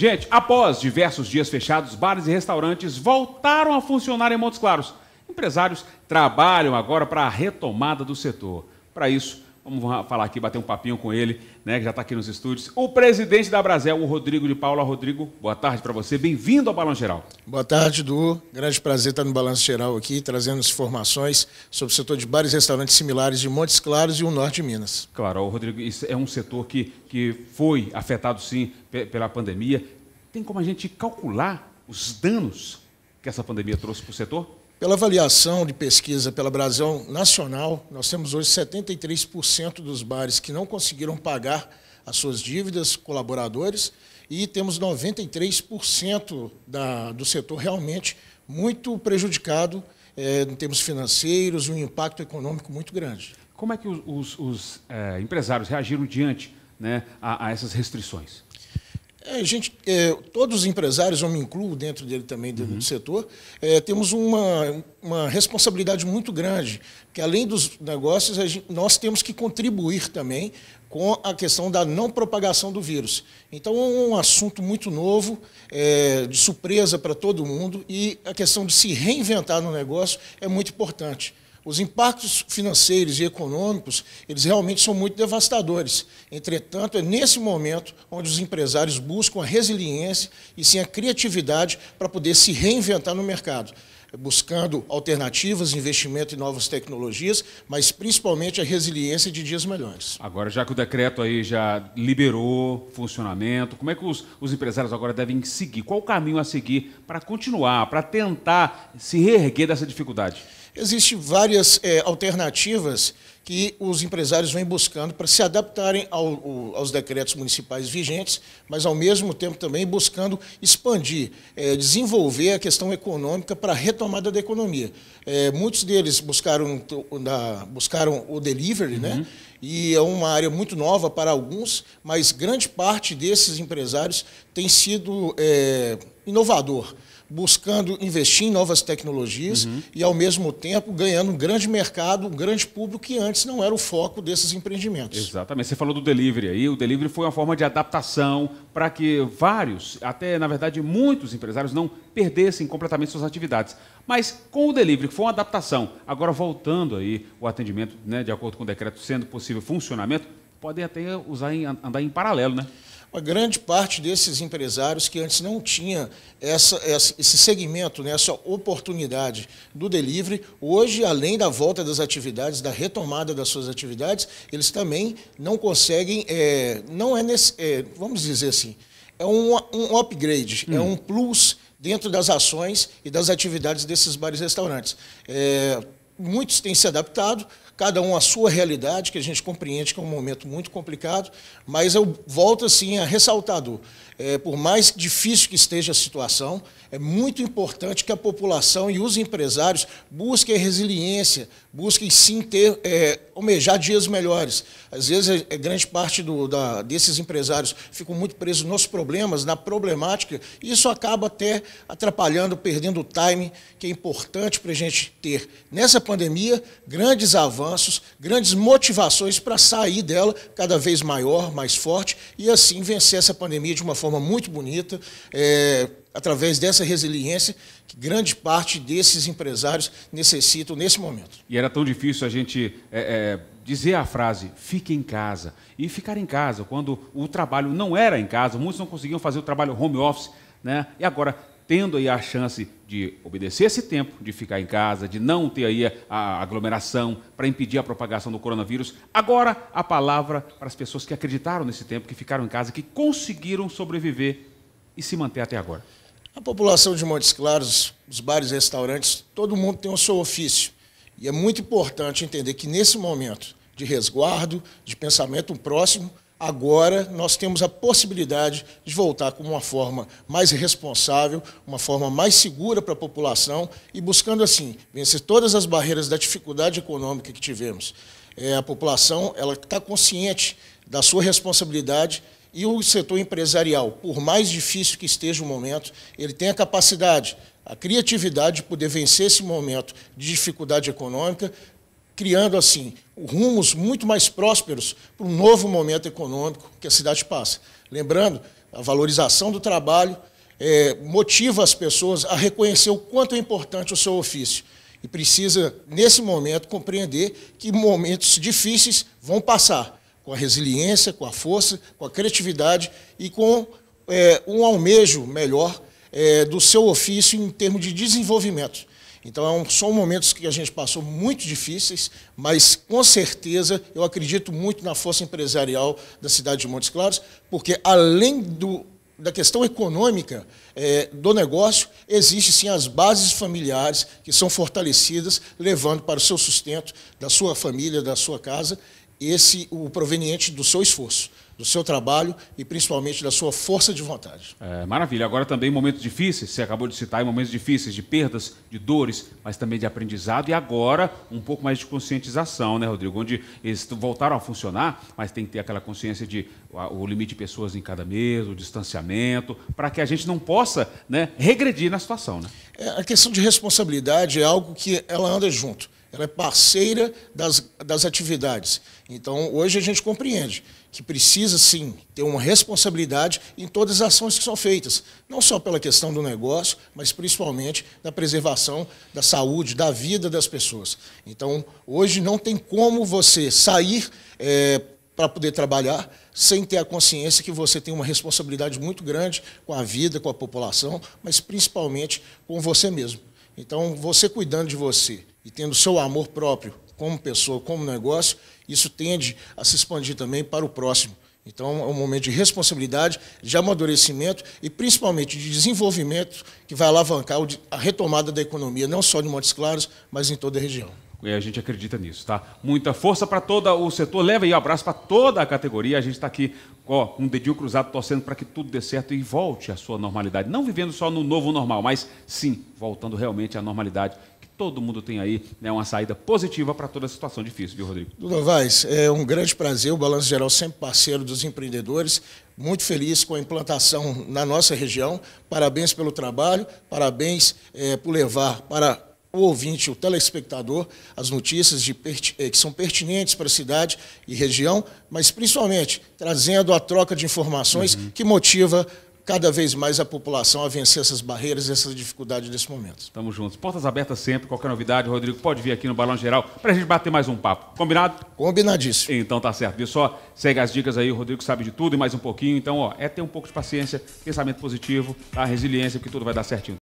Gente, após diversos dias fechados, bares e restaurantes voltaram a funcionar em Montes Claros. Empresários trabalham agora para a retomada do setor. Para isso, Vamos falar aqui, bater um papinho com ele, né, que já está aqui nos estúdios. O presidente da Brasel, o Rodrigo de Paula. Rodrigo, boa tarde para você. Bem-vindo ao Balanço Geral. Boa tarde, Du. Grande prazer estar no Balanço Geral aqui, trazendo informações sobre o setor de bares e restaurantes similares de Montes Claros e o norte de Minas. Claro, Rodrigo, isso é um setor que, que foi afetado, sim, pela pandemia. Tem como a gente calcular os danos que essa pandemia trouxe para o setor? Pela avaliação de pesquisa pela Brasil Nacional, nós temos hoje 73% dos bares que não conseguiram pagar as suas dívidas, colaboradores, e temos 93% da, do setor realmente muito prejudicado é, em termos financeiros, um impacto econômico muito grande. Como é que os, os, os é, empresários reagiram diante né, a, a essas restrições? É, gente, é, todos os empresários, eu me incluo dentro dele também, dentro uhum. do setor, é, temos uma, uma responsabilidade muito grande, que além dos negócios, gente, nós temos que contribuir também com a questão da não propagação do vírus. Então, é um assunto muito novo, é, de surpresa para todo mundo, e a questão de se reinventar no negócio é muito importante. Os impactos financeiros e econômicos, eles realmente são muito devastadores. Entretanto, é nesse momento onde os empresários buscam a resiliência e sim a criatividade para poder se reinventar no mercado, buscando alternativas, investimento em novas tecnologias, mas principalmente a resiliência de dias melhores. Agora, já que o decreto aí já liberou funcionamento, como é que os, os empresários agora devem seguir? Qual o caminho a seguir para continuar, para tentar se reerguer dessa dificuldade? Existem várias é, alternativas que os empresários vêm buscando para se adaptarem ao, aos decretos municipais vigentes, mas ao mesmo tempo também buscando expandir, é, desenvolver a questão econômica para a retomada da economia. É, muitos deles buscaram, buscaram o delivery, né? uhum. né? e é uma área muito nova para alguns, mas grande parte desses empresários tem sido é, inovador buscando investir em novas tecnologias uhum. e, ao mesmo tempo, ganhando um grande mercado, um grande público que antes não era o foco desses empreendimentos. Exatamente. Você falou do delivery aí. O delivery foi uma forma de adaptação para que vários, até na verdade muitos empresários, não perdessem completamente suas atividades. Mas com o delivery, que foi uma adaptação, agora voltando aí o atendimento, né, de acordo com o decreto, sendo possível funcionamento, podem até usar em, andar em paralelo, né? uma grande parte desses empresários que antes não tinha essa, essa, esse segmento, né, essa oportunidade do delivery, hoje, além da volta das atividades, da retomada das suas atividades, eles também não conseguem, é, não é, nesse, é, vamos dizer assim, é um, um upgrade, é hum. é um plus dentro das ações e das atividades desses bares e restaurantes. É, muitos têm se adaptado, cada um a sua realidade, que a gente compreende que é um momento muito complicado, mas eu volto assim a ressaltar, é, por mais difícil que esteja a situação, é muito importante que a população e os empresários busquem resiliência, busquem sim ter, é, almejar dias melhores. Às vezes, é, é grande parte do, da, desses empresários ficam muito presos nos problemas, na problemática, e isso acaba até atrapalhando, perdendo o time, que é importante para a gente ter, nessa pandemia, grandes avanços avanços, grandes motivações para sair dela cada vez maior, mais forte e assim vencer essa pandemia de uma forma muito bonita, é, através dessa resiliência que grande parte desses empresários necessitam nesse momento. E era tão difícil a gente é, é, dizer a frase fique em casa e ficar em casa quando o trabalho não era em casa, muitos não conseguiam fazer o trabalho home office, né? E agora tendo aí a chance de obedecer esse tempo, de ficar em casa, de não ter aí a aglomeração para impedir a propagação do coronavírus. Agora, a palavra para as pessoas que acreditaram nesse tempo, que ficaram em casa, que conseguiram sobreviver e se manter até agora. A população de Montes Claros, os bares e restaurantes, todo mundo tem o seu ofício. E é muito importante entender que nesse momento de resguardo, de pensamento próximo, agora nós temos a possibilidade de voltar com uma forma mais responsável, uma forma mais segura para a população e buscando, assim, vencer todas as barreiras da dificuldade econômica que tivemos. É, a população ela está consciente da sua responsabilidade e o setor empresarial, por mais difícil que esteja o momento, ele tem a capacidade, a criatividade de poder vencer esse momento de dificuldade econômica, criando assim rumos muito mais prósperos para um novo momento econômico que a cidade passa. Lembrando, a valorização do trabalho é, motiva as pessoas a reconhecer o quanto é importante o seu ofício e precisa, nesse momento, compreender que momentos difíceis vão passar com a resiliência, com a força, com a criatividade e com é, um almejo melhor é, do seu ofício em termos de desenvolvimento. Então é são momentos que a gente passou muito difíceis, mas com certeza eu acredito muito na força empresarial da cidade de Montes Claros, porque além do, da questão econômica é, do negócio, existem sim as bases familiares que são fortalecidas, levando para o seu sustento da sua família, da sua casa, esse o proveniente do seu esforço, do seu trabalho e principalmente da sua força de vontade. É, maravilha. Agora também momentos difíceis, você acabou de citar, momentos difíceis de perdas, de dores, mas também de aprendizado e agora um pouco mais de conscientização, né, Rodrigo? Onde eles voltaram a funcionar, mas tem que ter aquela consciência de o limite de pessoas em cada mesa, o distanciamento, para que a gente não possa né, regredir na situação. Né? É, a questão de responsabilidade é algo que ela anda junto ela é parceira das, das atividades. Então, hoje a gente compreende que precisa, sim, ter uma responsabilidade em todas as ações que são feitas, não só pela questão do negócio, mas principalmente da preservação da saúde, da vida das pessoas. Então, hoje não tem como você sair é, para poder trabalhar sem ter a consciência que você tem uma responsabilidade muito grande com a vida, com a população, mas principalmente com você mesmo. Então, você cuidando de você, e tendo seu amor próprio como pessoa, como negócio, isso tende a se expandir também para o próximo. Então, é um momento de responsabilidade, de amadurecimento e principalmente de desenvolvimento que vai alavancar a retomada da economia, não só de Montes Claros, mas em toda a região. E a gente acredita nisso, tá? Muita força para todo o setor. Leva aí um abraço para toda a categoria. A gente está aqui com um dedinho cruzado torcendo para que tudo dê certo e volte à sua normalidade. Não vivendo só no novo normal, mas sim voltando realmente à normalidade que todo mundo tem aí né, uma saída positiva para toda a situação difícil, viu, Rodrigo? Duda Vaz, é um grande prazer, o Balanço Geral é sempre parceiro dos empreendedores, muito feliz com a implantação na nossa região, parabéns pelo trabalho, parabéns é, por levar para o ouvinte, o telespectador, as notícias de, eh, que são pertinentes para a cidade e região, mas principalmente trazendo a troca de informações uhum. que motiva cada vez mais a população a vencer essas barreiras, essas dificuldades desse momento. Estamos juntos. Portas abertas sempre, qualquer novidade, Rodrigo, pode vir aqui no Balão Geral para a gente bater mais um papo. Combinado? Combinadíssimo. Então tá certo. Viu só? Segue as dicas aí, o Rodrigo sabe de tudo e mais um pouquinho. Então, ó, é ter um pouco de paciência, pensamento positivo, a tá? resiliência, porque tudo vai dar certinho.